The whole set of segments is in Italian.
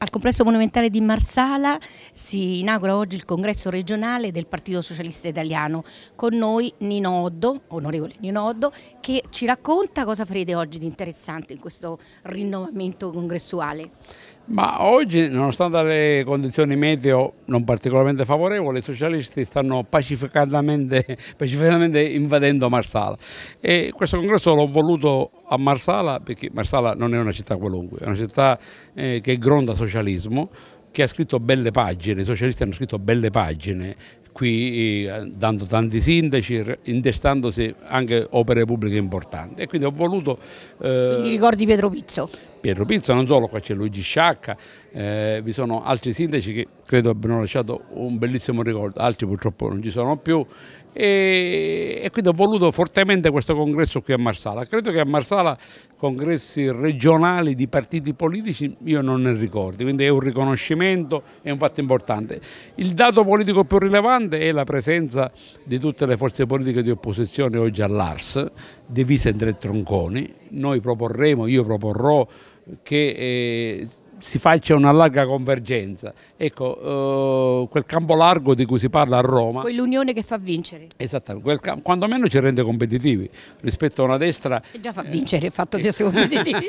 Al complesso monumentale di Marsala si inaugura oggi il congresso regionale del Partito Socialista Italiano. Con noi Nino Oddo, onorevole Nino Oddo, che ci racconta cosa farete oggi di interessante in questo rinnovamento congressuale. Ma oggi, nonostante le condizioni meteo non particolarmente favorevoli, i socialisti stanno pacificatamente, pacificatamente, invadendo Marsala. E questo congresso l'ho voluto a Marsala perché Marsala non è una città qualunque, è una città eh, che gronda socialismo, che ha scritto belle pagine, i socialisti hanno scritto belle pagine, qui eh, dando tanti sindaci, intestandosi anche opere pubbliche importanti. E quindi ho voluto... Eh... Quindi ricordi Pietro Pizzo? Pietro Pizzo, non solo, qua c'è Luigi Sciacca, eh, vi sono altri sindaci che credo abbiano lasciato un bellissimo ricordo, altri purtroppo non ci sono più e, e, quindi ho voluto fortemente questo congresso qui a Marsala. Credo che a Marsala congressi regionali di partiti politici io non ne ricordo, quindi è un riconoscimento, è un fatto importante. Il dato politico più rilevante è la presenza di tutte le forze politiche di opposizione oggi all'Ars, divise in tre tronconi. Noi proporremo, io proporrò che eh, si faccia una larga convergenza. Ecco, eh, quel campo largo di cui si parla a Roma... Quell'unione che fa vincere. Esattamente, quel, quantomeno ci rende competitivi rispetto a una destra... Che già fa vincere il fatto di essere competitivi.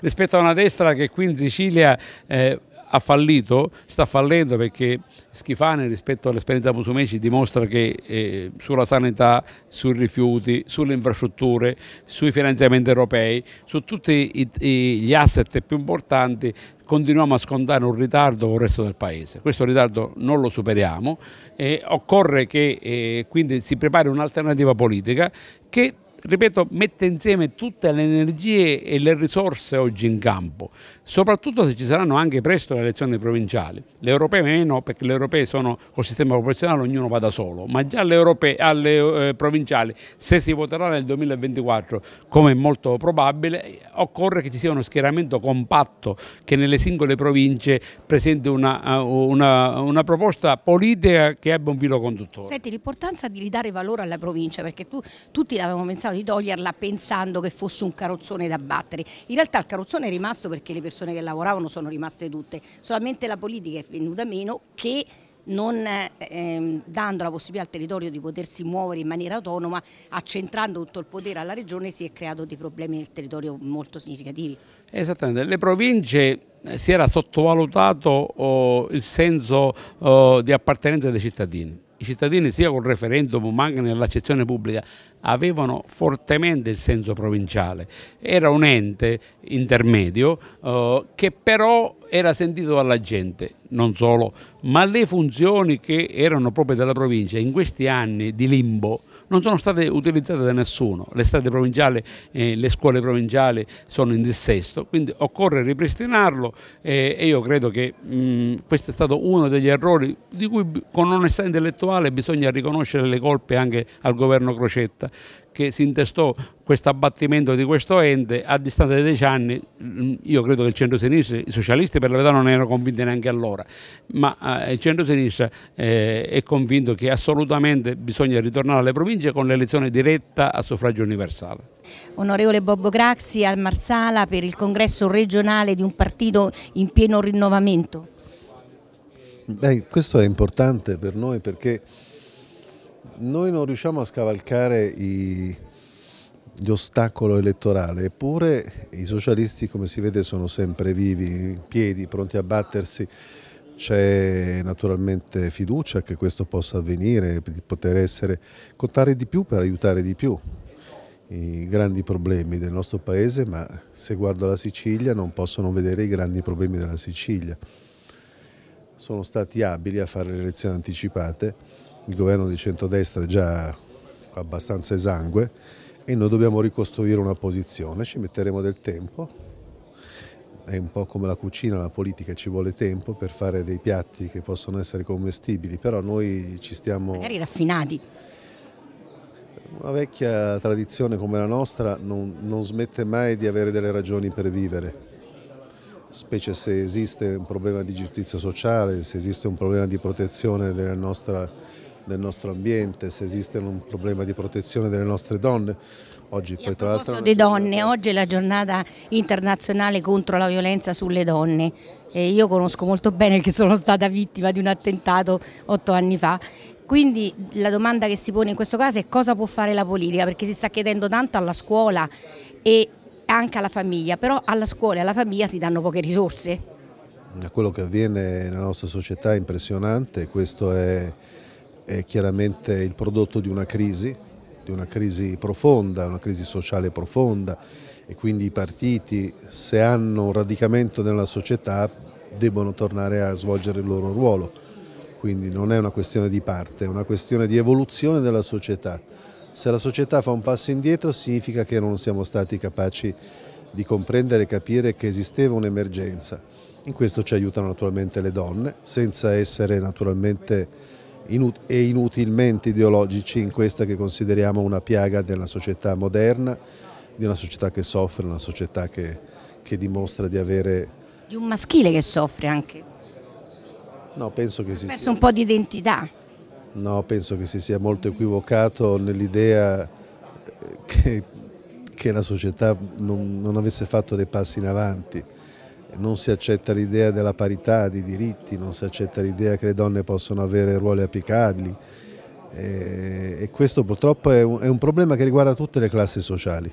rispetto a una destra che qui in Sicilia eh, ha fallito, sta fallendo perché Schifane rispetto all'esperienza Musumeci dimostra che eh, sulla sanità, sui rifiuti, sulle infrastrutture, sui finanziamenti europei, su tutti i, i, gli asset più importanti continuiamo a scontare un ritardo con il resto del Paese. Questo ritardo non lo superiamo e occorre che eh, quindi si prepari un'alternativa politica che ripeto, mette insieme tutte le energie e le risorse oggi in campo, soprattutto se ci saranno anche presto le elezioni provinciali. Le europee meno, perché le europee sono col sistema proporzionale, ognuno va da solo, ma già alle, europee, alle eh, provinciali, se si voterà nel 2024, come è molto probabile, occorre che ci sia uno schieramento compatto che nelle singole province presenti una, eh, una, una proposta politica che abbia un filo conduttore. Senti, l'importanza di ridare valore alla provincia, perché tu tutti l'avevamo pensato pensato di toglierla pensando che fosse un carrozzone da battere. In realtà il carrozzone è rimasto perché le persone che lavoravano sono rimaste tutte, solamente la politica è venuta meno che non ehm, dando la possibilità al territorio di potersi muovere in maniera autonoma, accentrando tutto il potere alla regione si è creato dei problemi nel territorio molto significativi. Esattamente, le province eh, si era sottovalutato oh, il senso oh, di appartenenza dei cittadini i cittadini sia col referendum ma anche nell'accezione pubblica avevano fortemente il senso provinciale. Era un ente intermedio eh, che però era sentito dalla gente, non solo, ma le funzioni che erano proprio della provincia in questi anni di limbo non sono state utilizzate da nessuno, le strade provinciali, eh, le scuole provinciali sono in dissesto, quindi occorre ripristinarlo eh, e io credo che mh, mm, questo è stato uno degli errori di cui con onestà intellettuale bisogna riconoscere le colpe anche al governo Crocetta che si intestò questo abbattimento di questo ente a distanza di dieci anni mm, io credo che il centro-sinistra, i socialisti per la verità non erano convinti neanche allora ma eh, il centro-sinistra eh, è convinto che assolutamente bisogna ritornare alle province con l'elezione diretta a suffragio universale Onorevole Bobbo Graxi al Marsala per il congresso regionale di un partito in pieno rinnovamento Beh, questo è importante per noi perché noi non riusciamo a scavalcare i, l'ostacolo elettorale, eppure i socialisti come si vede sono sempre vivi, in piedi, pronti a battersi. C'è naturalmente fiducia che questo possa avvenire, di poter essere, contare di più per aiutare di più i grandi problemi del nostro paese, ma se guardo la Sicilia non posso non vedere i grandi problemi della Sicilia. Sono stati abili a fare le elezioni anticipate, il governo di centrodestra è già abbastanza esangue e noi dobbiamo ricostruire una posizione, ci metteremo del tempo, è un po' come la cucina, la politica, ci vuole tempo per fare dei piatti che possono essere commestibili, però noi ci stiamo... Magari raffinati. Una vecchia tradizione come la nostra non, non smette mai di avere delle ragioni per vivere, specie se esiste un problema di giustizia sociale, se esiste un problema di protezione della nostra del nostro ambiente, se esiste un problema di protezione delle nostre donne. Oggi, poi, tra l'altro, di donne, oggi è la giornata internazionale contro la violenza sulle donne. E io conosco molto bene che sono stata vittima di un attentato otto anni fa quindi la domanda che si pone in questo caso è cosa può fare la politica, perché si sta chiedendo tanto alla scuola e anche alla famiglia, però alla scuola e alla famiglia si danno poche risorse. Quello che avviene nella nostra società è impressionante, questo è è chiaramente il prodotto di una crisi, di una crisi profonda, una crisi sociale profonda e quindi i partiti se hanno un radicamento nella società debbono tornare a svolgere il loro ruolo, quindi non è una questione di parte, è una questione di evoluzione della società. Se la società fa un passo indietro significa che non siamo stati capaci di comprendere e capire che esisteva un'emergenza. In questo ci aiutano naturalmente le donne, senza essere naturalmente inut e inutilmente ideologici in questa che consideriamo una piaga della società moderna, di una società che soffre, una società che, che dimostra di avere... Di un maschile che soffre anche. No, penso che si sia... Perso un po' di identità. No, penso che si sia molto equivocato nell'idea eh, che, che, la società non, non avesse fatto dei passi in avanti non si accetta l'idea della parità di diritti, non si accetta l'idea che le donne possono avere ruoli apicabili eh, e, questo purtroppo è un, problema che riguarda tutte le classi sociali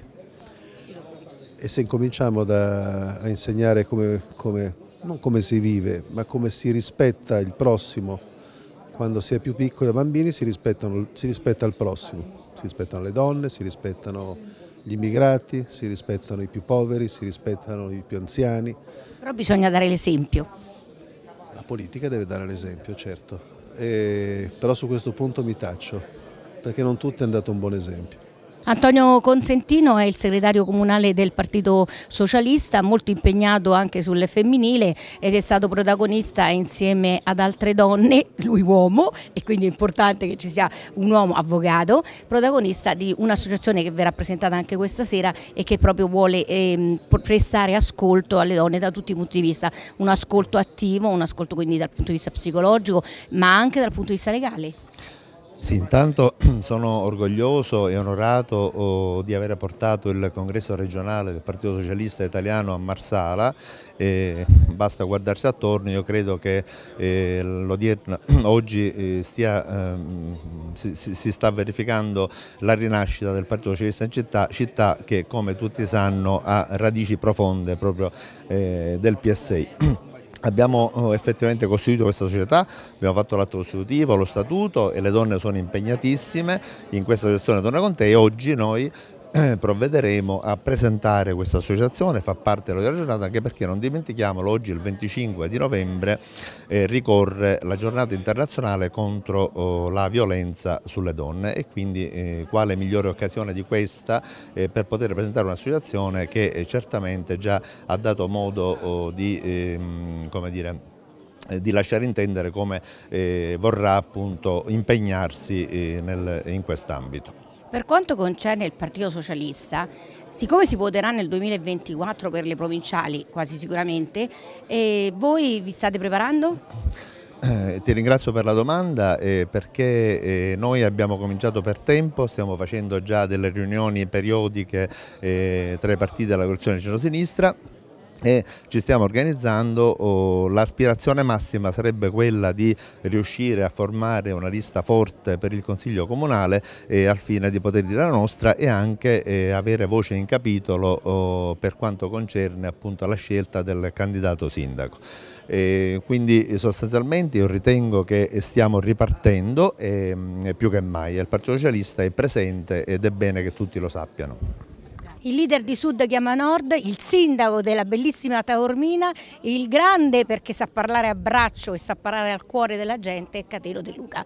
e se incominciamo da, a insegnare come, come, non come si vive ma come si rispetta il prossimo quando si è più piccoli i bambini si, si rispetta il prossimo, si rispettano le donne, si rispettano gli immigrati, si rispettano i più poveri, si rispettano i più anziani. Però bisogna dare l'esempio. La politica deve dare l'esempio, certo. E, però su questo punto mi taccio, perché non tutti hanno dato un buon esempio. Antonio Consentino è il segretario comunale del Partito Socialista, molto impegnato anche sul femminile ed è stato protagonista insieme ad altre donne, lui uomo e quindi è importante che ci sia un uomo avvocato, protagonista di un'associazione che verrà presentata anche questa sera e che proprio vuole eh, prestare ascolto alle donne da tutti i punti di vista, un ascolto attivo, un ascolto quindi dal punto di vista psicologico ma anche dal punto di vista legale. Sì, intanto sono orgoglioso e onorato oh, di aver portato il congresso regionale del Partito Socialista Italiano a Marsala e basta guardarsi attorno, io credo che eh, oggi eh, stia, ehm, si, sta verificando la rinascita del Partito Socialista in città, città che come tutti sanno ha radici profonde proprio eh, del PSI. Abbiamo eh, effettivamente costituito questa società, abbiamo fatto l'atto costitutivo, lo statuto e le donne sono impegnatissime in questa gestione donna Conte e oggi noi eh, provvederemo a presentare questa associazione, fa parte della giornata anche perché non dimentichiamolo, oggi il 25 di novembre eh, ricorre la giornata internazionale contro oh, la violenza sulle donne e quindi eh, quale migliore occasione di questa eh, per poter presentare un'associazione che eh, certamente già ha dato modo oh, di, ehm, come dire, eh, di lasciare intendere come eh, vorrà appunto impegnarsi eh, nel, in quest'ambito. Per quanto concerne il Partito Socialista, siccome si voterà nel 2024 per le provinciali, quasi sicuramente, eh, voi vi state preparando? Eh, ti ringrazio per la domanda eh, perché eh, noi abbiamo cominciato per tempo, stiamo facendo già delle riunioni periodiche eh, tra i partiti della coalizione centro-sinistra. centrosinistra e ci stiamo organizzando, l'aspirazione massima sarebbe quella di riuscire a formare una lista forte per il Consiglio Comunale eh, al fine di poter dire la nostra e anche eh, avere voce in capitolo oh, per quanto concerne appunto la scelta del candidato sindaco. E quindi sostanzialmente io ritengo che stiamo ripartendo e, mm, più che mai il Partito Socialista è presente ed è bene che tutti lo sappiano il leader di Sud chiama Nord, il sindaco della bellissima Taormina, il grande perché sa parlare a braccio e sa parlare al cuore della gente, Catero De Luca.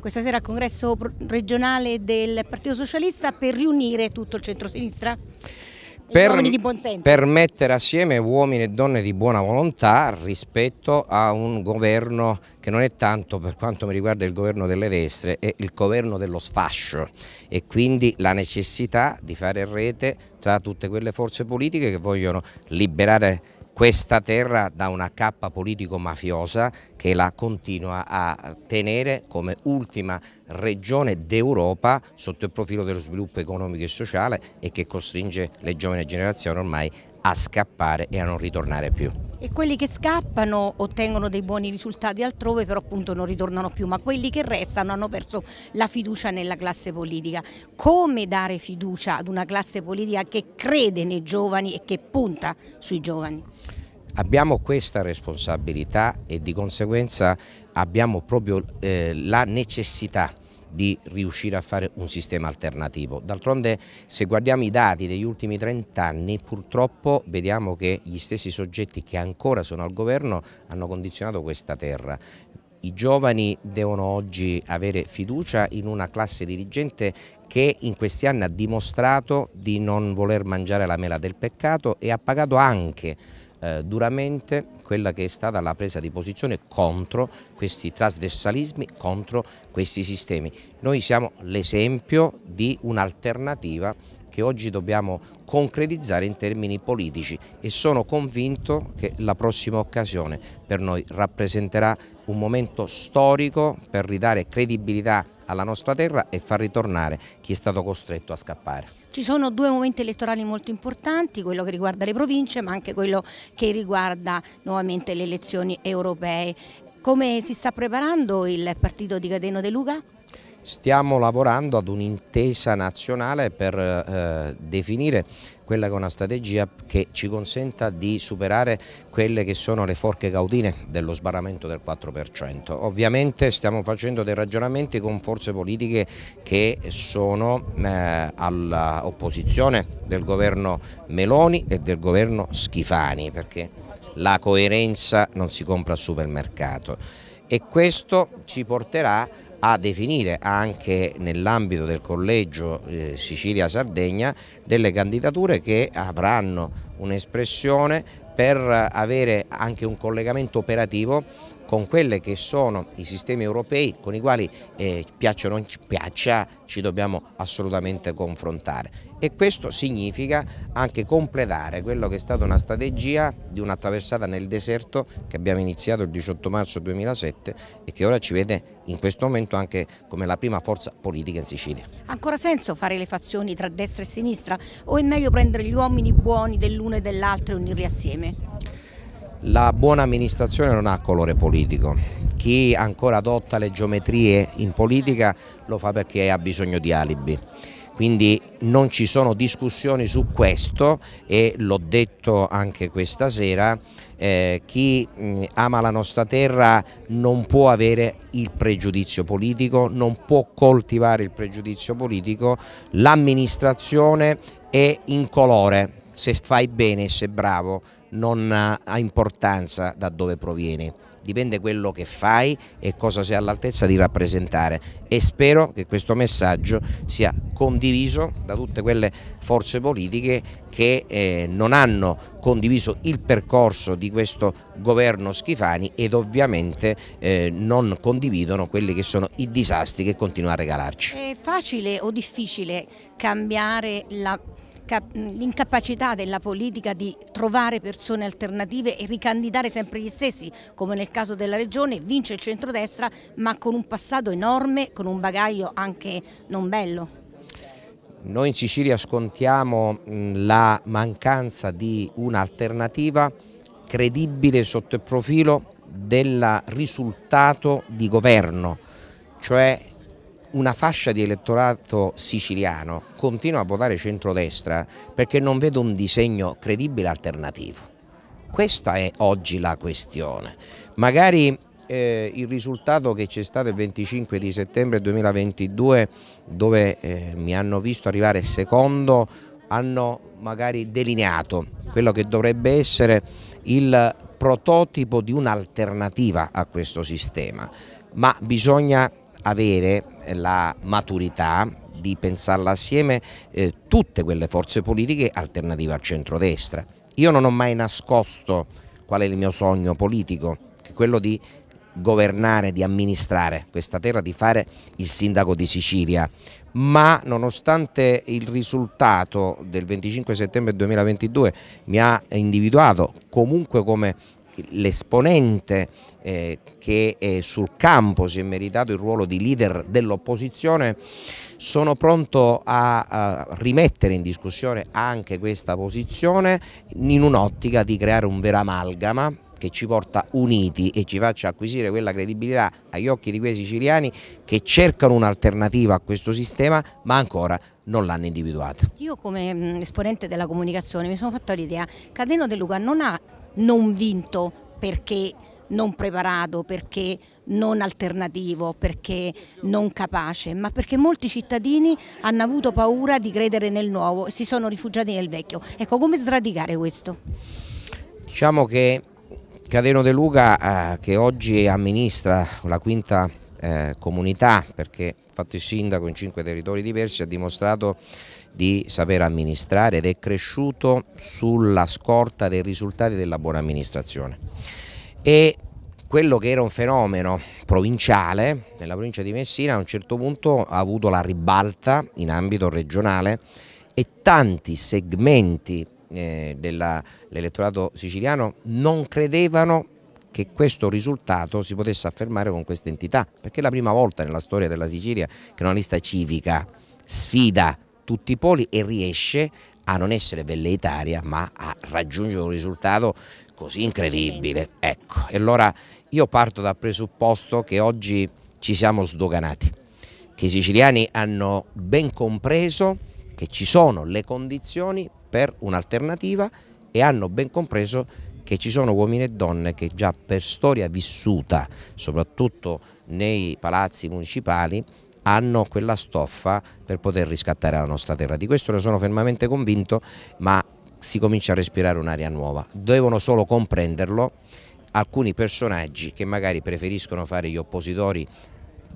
Questa sera al congresso regionale del Partito Socialista per riunire tutto il centrosinistra per, per, mettere assieme uomini e donne di buona volontà rispetto a un governo che non è tanto per quanto mi riguarda il governo delle destre, è il governo dello sfascio e quindi la necessità di fare rete tra tutte quelle forze politiche che vogliono liberare questa terra da una cappa politico-mafiosa che la continua a tenere come ultima regione d'Europa sotto il profilo dello sviluppo economico e sociale e che costringe le giovani generazioni ormai a scappare e a non ritornare più. E quelli che scappano ottengono dei buoni risultati altrove, però appunto non ritornano più, ma quelli che restano hanno perso la fiducia nella classe politica. Come dare fiducia ad una classe politica che crede nei giovani e che punta sui giovani? Abbiamo questa responsabilità e di conseguenza abbiamo proprio eh, la necessità di riuscire a fare un sistema alternativo. D'altronde se guardiamo i dati degli ultimi 30 anni purtroppo vediamo che gli stessi soggetti che ancora sono al governo hanno condizionato questa terra. I giovani devono oggi avere fiducia in una classe dirigente che in questi anni ha dimostrato di non voler mangiare la mela del peccato e ha pagato anche eh, duramente quella che è stata la presa di posizione contro questi trasversalismi, contro questi sistemi. Noi siamo l'esempio di un'alternativa che oggi dobbiamo concretizzare in termini politici e sono convinto che la prossima occasione per noi rappresenterà un momento storico per ridare credibilità alla nostra terra e far ritornare chi è stato costretto a scappare. Ci sono due momenti elettorali molto importanti, quello che riguarda le province ma anche quello che riguarda nuovamente le elezioni europee. Come si sta preparando il partito di Cateno De Luca? Stiamo lavorando ad un'intesa nazionale per eh, definire quella che è una strategia che ci consenta di superare quelle che sono le forche caudine dello sbarramento del 4%. Ovviamente stiamo facendo dei ragionamenti con forze politiche che sono eh, all'opposizione del governo Meloni e del governo Schifani perché la coerenza non si compra al supermercato e questo ci porterà a a definire anche nell'ambito del collegio eh, Sicilia-Sardegna delle candidature che avranno un'espressione per avere anche un collegamento operativo con quelli che sono i sistemi europei con i quali eh, piaccia o non ci piaccia ci dobbiamo assolutamente confrontare e questo significa anche completare quello che è stata una strategia di una traversata nel deserto che abbiamo iniziato il 18 marzo 2007 e che ora ci vede in questo momento anche come la prima forza politica in Sicilia. Ha Ancora senso fare le fazioni tra destra e sinistra o è meglio prendere gli uomini buoni dell'uno e dell'altro e unirli assieme? La buona amministrazione non ha colore politico, chi ancora adotta le geometrie in politica lo fa perché ha bisogno di alibi quindi non ci sono discussioni su questo e l'ho detto anche questa sera, eh, chi mh, ama la nostra terra non può avere il pregiudizio politico, non può coltivare il pregiudizio politico, l'amministrazione è incolore, se fai bene, se bravo, non ha importanza da dove provieni dipende quello che fai e cosa sei all'altezza di rappresentare e spero che questo messaggio sia condiviso da tutte quelle forze politiche che eh, non hanno condiviso il percorso di questo governo Schifani ed ovviamente eh, non condividono quelli che sono i disastri che continua a regalarci. È facile o difficile cambiare la l'incapacità della politica di trovare persone alternative e ricandidare sempre gli stessi, come nel caso della Regione, vince il centrodestra ma con un passato enorme, con un bagaglio anche non bello. Noi in Sicilia scontiamo la mancanza di un'alternativa credibile sotto il profilo del risultato di governo, cioè una fascia di elettorato siciliano continua a votare centrodestra perché non vedo un disegno credibile alternativo. Questa è oggi la questione. Magari eh, il risultato che c'è stato il 25 di settembre 2022 dove eh, mi hanno visto arrivare secondo hanno magari delineato quello che dovrebbe essere il prototipo di un'alternativa a questo sistema ma bisogna avere la maturità di pensarla assieme eh, tutte quelle forze politiche alternative al centrodestra. Io non ho mai nascosto qual è il mio sogno politico, che è quello di governare, di amministrare questa terra, di fare il sindaco di Sicilia, ma nonostante il risultato del 25 settembre 2022 mi ha individuato comunque come l'esponente eh, che eh, sul campo si è meritato il ruolo di leader dell'opposizione, sono pronto a, a, rimettere in discussione anche questa posizione in un'ottica di creare un vero amalgama che ci porta uniti e ci faccia acquisire quella credibilità agli occhi di quei siciliani che cercano un'alternativa a questo sistema ma ancora non l'hanno individuata. Io come esponente della comunicazione mi sono fatto l'idea che Cadeno De Luca non ha non vinto perché non preparato, perché non alternativo, perché non capace, ma perché molti cittadini hanno avuto paura di credere nel nuovo e si sono rifugiati nel vecchio. Ecco, come sradicare questo? Diciamo che Cadeno De Luca, eh, che oggi amministra la quinta eh, comunità, perché fatto il sindaco in cinque territori diversi ha dimostrato di saper amministrare ed è cresciuto sulla scorta dei risultati della buona amministrazione. E quello che era un fenomeno provinciale, nella provincia di Messina a un certo punto ha avuto la ribalta in ambito regionale e tanti segmenti eh, dell'elettorato siciliano non credevano che questo risultato si potesse affermare con questa entità, perché è la prima volta nella storia della Sicilia che una lista civica sfida tutti i poli e riesce a non essere velleitaria ma a raggiungere un risultato così incredibile. Ecco, e allora io parto dal presupposto che oggi ci siamo sdoganati, che i siciliani hanno ben compreso che ci sono le condizioni per un'alternativa e hanno ben compreso che ci sono uomini e donne che già per storia vissuta, soprattutto nei palazzi municipali, hanno quella stoffa per poter riscattare la nostra terra. Di questo ne sono fermamente convinto, ma si comincia a respirare un'aria nuova. Devono solo comprenderlo alcuni personaggi che magari preferiscono fare gli oppositori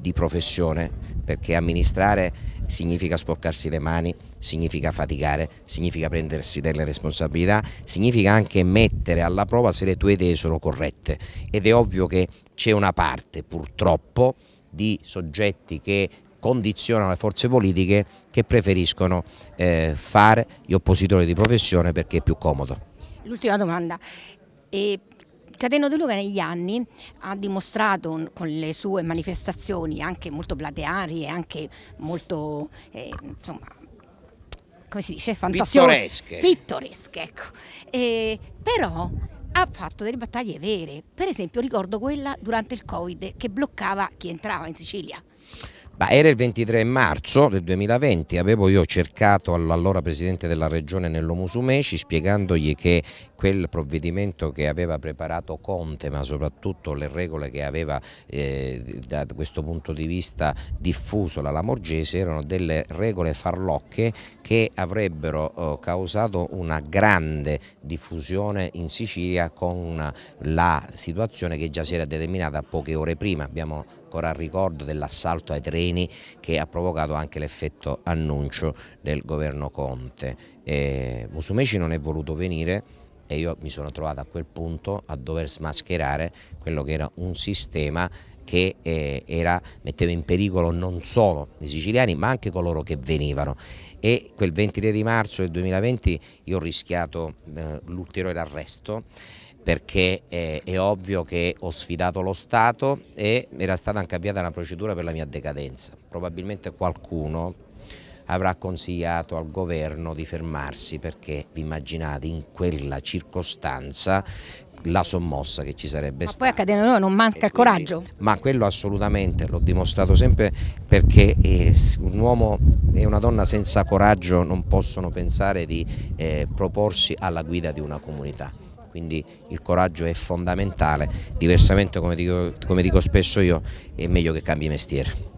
di professione, perché amministrare significa sporcarsi le mani, significa faticare, significa prendersi delle responsabilità, significa anche mettere alla prova se le tue idee sono corrette ed è ovvio che c'è una parte purtroppo di soggetti che condizionano le forze politiche che preferiscono eh, fare gli oppositori di professione perché è più comodo. L'ultima domanda, e Cateno De Luca negli anni ha dimostrato con le sue manifestazioni anche molto plateari e anche molto, eh, insomma, come si dice, fantasiose. Pittoresche. Pittoresche, ecco. Eh, però ha fatto delle battaglie vere, per esempio ricordo quella durante il Covid che bloccava chi entrava in Sicilia. Bah, era il 23 marzo del 2020, avevo io cercato all'allora presidente della regione Nello Musumeci spiegandogli che quel provvedimento che aveva preparato Conte ma soprattutto le regole che aveva eh, da questo punto di vista diffuso la Lamorgese erano delle regole farlocche che avrebbero eh, causato una grande diffusione in Sicilia con la situazione che già si era determinata poche ore prima. Abbiamo ancora il ricordo dell'assalto ai treni che ha provocato anche l'effetto annuncio del governo Conte. Eh, Musumeci non è voluto venire e io mi sono trovato a quel punto a dover smascherare quello che era un sistema che eh, era, metteva in pericolo non solo i siciliani ma anche coloro che venivano e quel 23 di marzo del 2020 io ho rischiato eh, l'ulteriore arresto perché eh, è ovvio che ho sfidato lo Stato e era stata anche avviata una procedura per la mia decadenza. Probabilmente qualcuno avrà consigliato al governo di fermarsi perché vi immaginate in quella circostanza la sommossa che ci sarebbe ma stata. Poi a noi, non manca il coraggio. Ma quello assolutamente, l'ho dimostrato sempre perché eh, un uomo e una donna senza coraggio non possono pensare di eh, proporsi alla guida di una comunità. Quindi il coraggio è fondamentale, diversamente come dico, come dico spesso io è meglio che cambi mestiere.